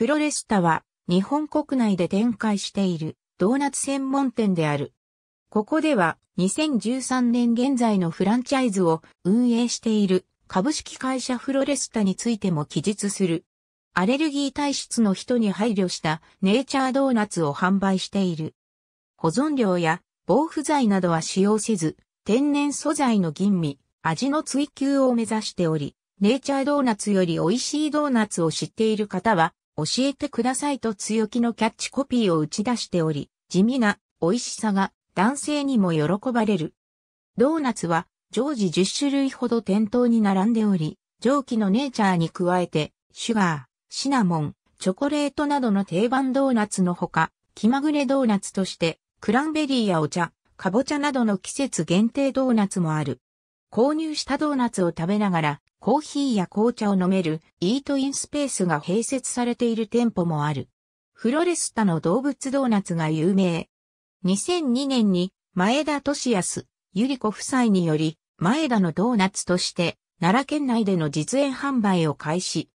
フロレスタは日本国内で展開しているドーナツ専門店である。ここでは2013年現在のフランチャイズを運営している株式会社フロレスタについても記述する。アレルギー体質の人に配慮したネイチャードーナツを販売している。保存料や防腐剤などは使用せず、天然素材の吟味、味の追求を目指しており、ネイチャードーナツより美味しいドーナツを知っている方は、教えてくださいと強気のキャッチコピーを打ち出しており、地味な美味しさが男性にも喜ばれる。ドーナツは常時10種類ほど店頭に並んでおり、蒸気のネイチャーに加えて、シュガー、シナモン、チョコレートなどの定番ドーナツのほか、気まぐれドーナツとして、クランベリーやお茶、かぼちゃなどの季節限定ドーナツもある。購入したドーナツを食べながら、コーヒーや紅茶を飲めるイートインスペースが併設されている店舗もある。フロレスタの動物ドーナツが有名。2002年に前田利康、ゆり子夫妻により、前田のドーナツとして奈良県内での実演販売を開始。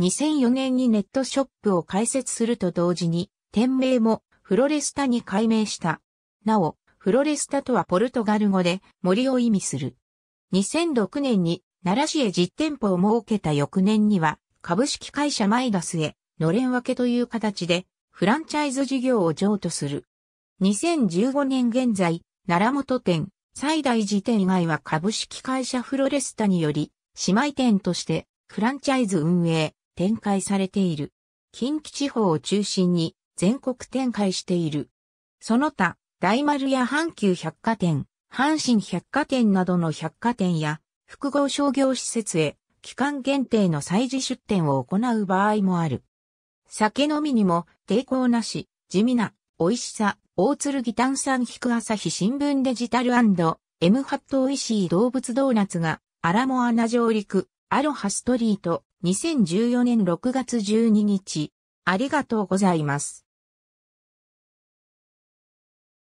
2004年にネットショップを開設すると同時に、店名もフロレスタに改名した。なお、フロレスタとはポルトガル語で森を意味する。2006年に奈良市へ実店舗を設けた翌年には、株式会社マイダスへ、のれん分けという形で、フランチャイズ事業を譲渡する。2015年現在、奈良本店、最大時店以外は株式会社フロレスタにより、姉妹店としてフランチャイズ運営、展開されている。近畿地方を中心に全国展開している。その他、大丸や阪急百貨店、阪神百貨店などの百貨店や複合商業施設へ期間限定の祭事出店を行う場合もある。酒飲みにも抵抗なし、地味な、美味しさ、大剣炭酸引く朝日新聞デジタル &M ハット美味しい動物ドーナツが、アラモアナ上陸、アロハストリート、2014年6月12日。ありがとうございます。